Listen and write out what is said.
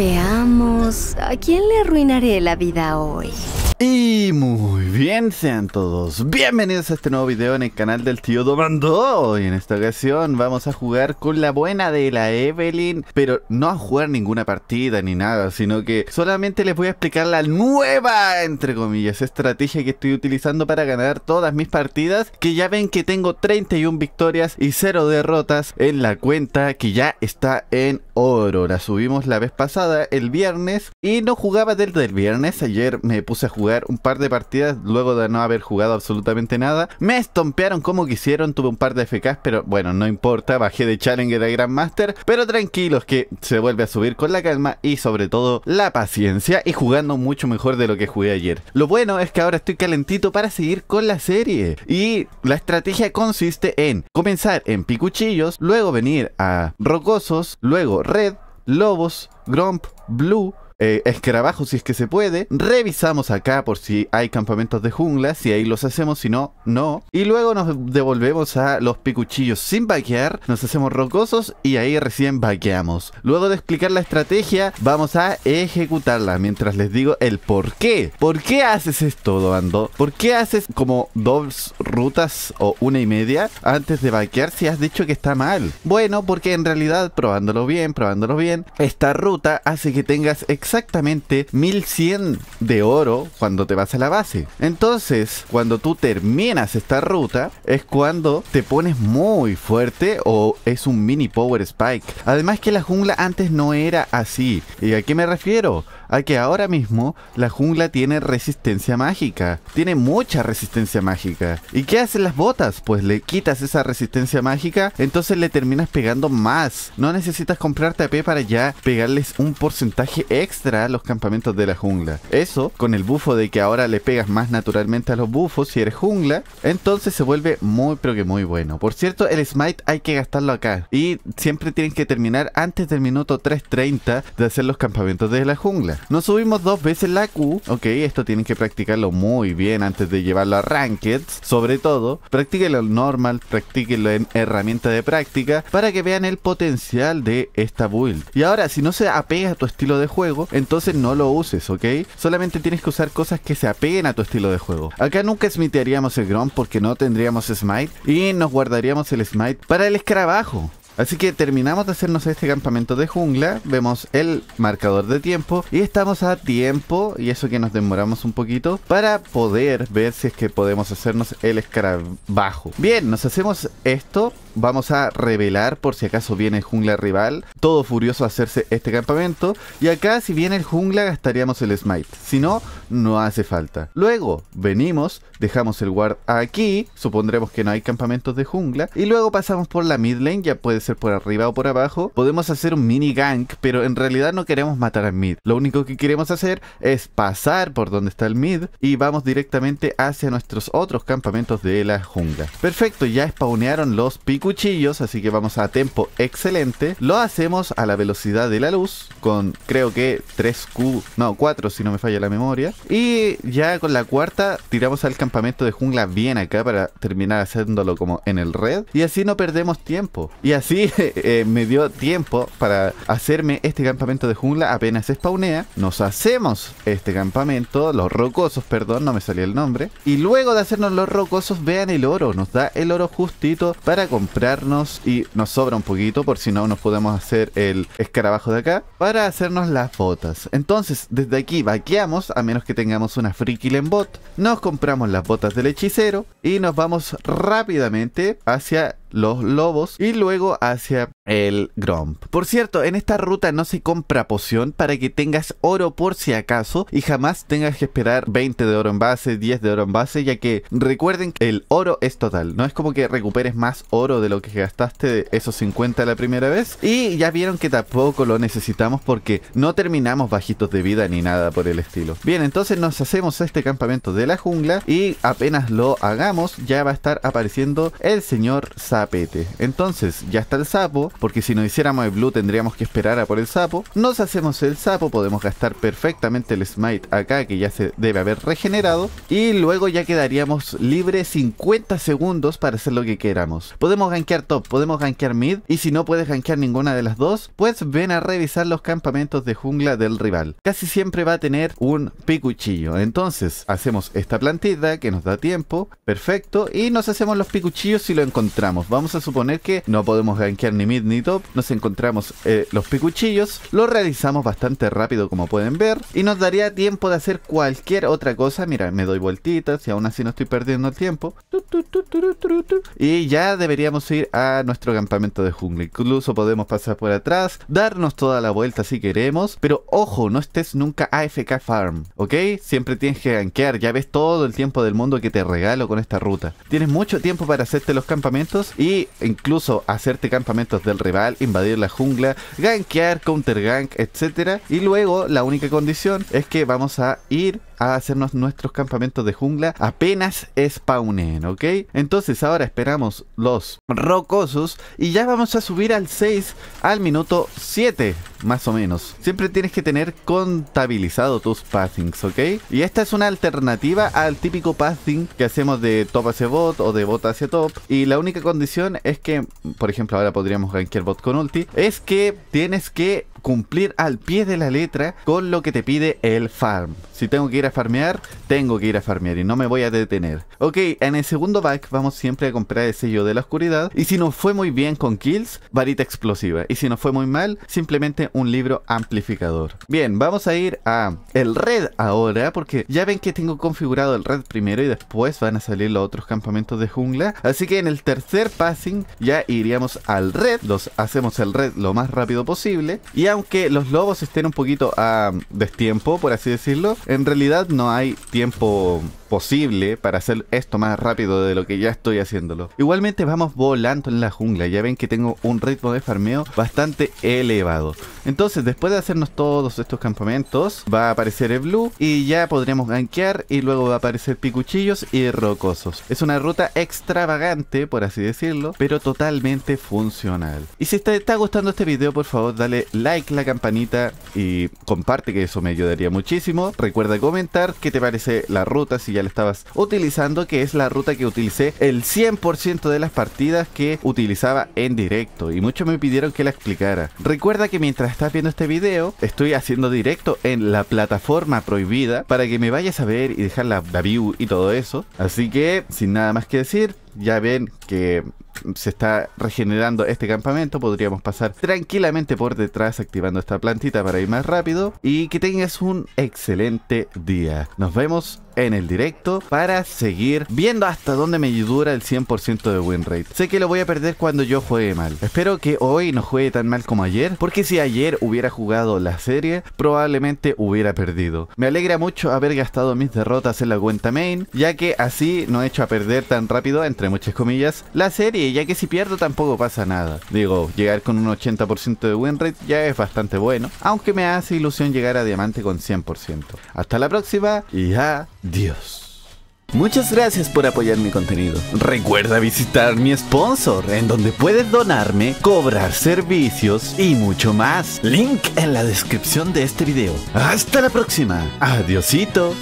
Veamos, ¿a quién le arruinaré la vida hoy? muy bien, sean todos bienvenidos a este nuevo video en el canal del tío Domando Y en esta ocasión vamos a jugar con la buena de la Evelyn Pero no a jugar ninguna partida ni nada, sino que solamente les voy a explicar la nueva, entre comillas, estrategia que estoy utilizando para ganar todas mis partidas Que ya ven que tengo 31 victorias y 0 derrotas en la cuenta que ya está en oro La subimos la vez pasada, el viernes, y no jugaba desde el viernes Ayer me puse a jugar un par de partidas luego de no haber jugado absolutamente nada. Me estompearon como quisieron, tuve un par de FKs, pero bueno, no importa, bajé de Challenger a Grandmaster, pero tranquilos que se vuelve a subir con la calma y sobre todo la paciencia y jugando mucho mejor de lo que jugué ayer. Lo bueno es que ahora estoy calentito para seguir con la serie y la estrategia consiste en comenzar en picuchillos, luego venir a rocosos, luego red, lobos, grump blue, eh, si es que se puede. Revisamos acá por si hay campamentos de jungla, si ahí los hacemos, si no, no. Y luego nos devolvemos a los picuchillos sin vaquear, nos hacemos rocosos y ahí recién vaqueamos. Luego de explicar la estrategia, vamos a ejecutarla mientras les digo el por qué. ¿Por qué haces esto, Dobando? ¿Por qué haces como dos rutas o una y media antes de vaquear si has dicho que está mal? Bueno, porque en realidad, probándolo bien, probándolo bien, esta ruta hace que tengas exactamente 1100 de oro cuando te vas a la base. Entonces, cuando tú terminas esta ruta, es cuando te pones muy fuerte o es un mini power spike. Además que la jungla antes no era así. ¿Y a qué me refiero? a que ahora mismo la jungla tiene resistencia mágica. Tiene mucha resistencia mágica. ¿Y qué hacen las botas? Pues le quitas esa resistencia mágica, entonces le terminas pegando más. No necesitas comprarte AP para ya pegarles un porcentaje extra a los campamentos de la jungla. Eso, con el bufo de que ahora le pegas más naturalmente a los bufos si eres jungla, entonces se vuelve muy pero que muy bueno. Por cierto, el smite hay que gastarlo acá. Y siempre tienen que terminar antes del minuto 3.30 de hacer los campamentos de la jungla. Nos subimos dos veces la Q. Ok, esto tienen que practicarlo muy bien antes de llevarlo a Ranked. Sobre todo, practíquenlo en normal, practíquenlo en herramienta de práctica para que vean el potencial de esta build. Y ahora, si no se apega a tu estilo de juego, entonces no lo uses, ¿ok? Solamente tienes que usar cosas que se apeguen a tu estilo de juego. Acá nunca smitearíamos el Grom porque no tendríamos Smite y nos guardaríamos el Smite para el escarabajo. Así que terminamos de hacernos este campamento de jungla, vemos el marcador de tiempo y estamos a tiempo, y eso que nos demoramos un poquito, para poder ver si es que podemos hacernos el escarabajo. Bien, nos hacemos esto vamos a revelar por si acaso viene jungla rival. Todo furioso a hacerse este campamento. Y acá si viene el jungla gastaríamos el smite. Si no, no hace falta. Luego venimos, dejamos el guard aquí. Supondremos que no hay campamentos de jungla. Y luego pasamos por la mid lane. Ya puede ser por arriba o por abajo. Podemos hacer un mini gank. Pero en realidad no queremos matar al mid. Lo único que queremos hacer es pasar por donde está el mid. Y vamos directamente hacia nuestros otros campamentos de la jungla. Perfecto, ya spawnearon los cuchillos, así que vamos a tiempo excelente. Lo hacemos a la velocidad de la luz, con creo que 3Q, no, 4 si no me falla la memoria. Y ya con la cuarta tiramos al campamento de jungla bien acá para terminar haciéndolo como en el red. Y así no perdemos tiempo. Y así eh, eh, me dio tiempo para hacerme este campamento de jungla apenas spawnea. Nos hacemos este campamento, los rocosos, perdón, no me salía el nombre. Y luego de hacernos los rocosos, vean el oro. Nos da el oro justito para comprar comprarnos y nos sobra un poquito por si no nos podemos hacer el escarabajo de acá para hacernos las botas. Entonces desde aquí vaqueamos a menos que tengamos una en bot, nos compramos las botas del hechicero y nos vamos rápidamente hacia los lobos y luego hacia el Gromp. Por cierto, en esta ruta no se compra poción para que tengas oro por si acaso y jamás tengas que esperar 20 de oro en base, 10 de oro en base, ya que recuerden que el oro es total, no es como que recuperes más oro de lo que gastaste de esos 50 la primera vez y ya vieron que tampoco lo necesitamos porque no terminamos bajitos de vida ni nada por el estilo. Bien, entonces nos hacemos este campamento de la jungla y apenas lo hagamos ya va a estar apareciendo el señor entonces, ya está el sapo, porque si no hiciéramos el blue tendríamos que esperar a por el sapo. Nos hacemos el sapo, podemos gastar perfectamente el smite acá, que ya se debe haber regenerado. Y luego ya quedaríamos libres 50 segundos para hacer lo que queramos. Podemos gankear top, podemos gankear mid, y si no puedes gankear ninguna de las dos, pues ven a revisar los campamentos de jungla del rival. Casi siempre va a tener un picuchillo. Entonces, hacemos esta plantita que nos da tiempo, perfecto, y nos hacemos los picuchillos si lo encontramos. Vamos a suponer que no podemos gankear ni mid ni top. Nos encontramos eh, los picuchillos. Lo realizamos bastante rápido como pueden ver. Y nos daría tiempo de hacer cualquier otra cosa. Mira, me doy vueltitas y aún así no estoy perdiendo el tiempo. Y ya deberíamos ir a nuestro campamento de jungla. Incluso podemos pasar por atrás, darnos toda la vuelta si queremos. Pero ojo, no estés nunca AFK Farm, ¿ok? Siempre tienes que gankear. Ya ves todo el tiempo del mundo que te regalo con esta ruta. Tienes mucho tiempo para hacerte los campamentos y incluso hacerte campamentos del rival, invadir la jungla, gankear, counter gank, etc. Y luego la única condición es que vamos a ir a hacernos nuestros campamentos de jungla apenas spawnen, ¿ok? Entonces ahora esperamos los rocosos y ya vamos a subir al 6 al minuto 7, más o menos. Siempre tienes que tener contabilizado tus passings ¿ok? Y esta es una alternativa al típico passing que hacemos de top hacia bot o de bot hacia top. Y la única condición es que, por ejemplo, ahora podríamos gankear bot con ulti, es que tienes que cumplir al pie de la letra con lo que te pide el farm. Si tengo que ir a a farmear, tengo que ir a farmear y no me voy a detener. Ok, en el segundo back vamos siempre a comprar el sello de la oscuridad. Y si nos fue muy bien con kills, varita explosiva. Y si nos fue muy mal, simplemente un libro amplificador. Bien, vamos a ir a el red ahora, porque ya ven que tengo configurado el red primero y después van a salir los otros campamentos de jungla. Así que en el tercer passing ya iríamos al red, los hacemos el red lo más rápido posible. Y aunque los lobos estén un poquito a mm, destiempo, por así decirlo, en realidad no hay tiempo posible para hacer esto más rápido de lo que ya estoy haciéndolo. Igualmente vamos volando en la jungla, ya ven que tengo un ritmo de farmeo bastante elevado. Entonces después de hacernos todos estos campamentos va a aparecer el blue y ya podremos gankear y luego va a aparecer picuchillos y rocosos. Es una ruta extravagante por así decirlo, pero totalmente funcional. Y si te está gustando este video por favor dale like, la campanita y comparte que eso me ayudaría muchísimo. Recuerda comentar qué te parece la ruta, si ya la estabas utilizando, que es la ruta que utilicé el 100% de las partidas que utilizaba en directo y muchos me pidieron que la explicara. Recuerda que mientras estás viendo este video, estoy haciendo directo en la plataforma prohibida para que me vayas a ver y dejar la view y todo eso. Así que, sin nada más que decir, ya ven que se está regenerando este campamento, podríamos pasar tranquilamente por detrás activando esta plantita para ir más rápido y que tengas un excelente día. Nos vemos en el directo para seguir viendo hasta dónde me dura el 100% de winrate, Sé que lo voy a perder cuando yo juegue mal. Espero que hoy no juegue tan mal como ayer, porque si ayer hubiera jugado la serie, probablemente hubiera perdido. Me alegra mucho haber gastado mis derrotas en la cuenta main, ya que así no he hecho a perder tan rápido, entre muchas comillas, la serie, ya que si pierdo tampoco pasa nada. Digo, llegar con un 80% de winrate ya es bastante bueno, aunque me hace ilusión llegar a diamante con 100%. Hasta la próxima y ya. Dios. Muchas gracias por apoyar mi contenido. Recuerda visitar mi sponsor, en donde puedes donarme, cobrar servicios y mucho más. Link en la descripción de este video. Hasta la próxima. Adiosito.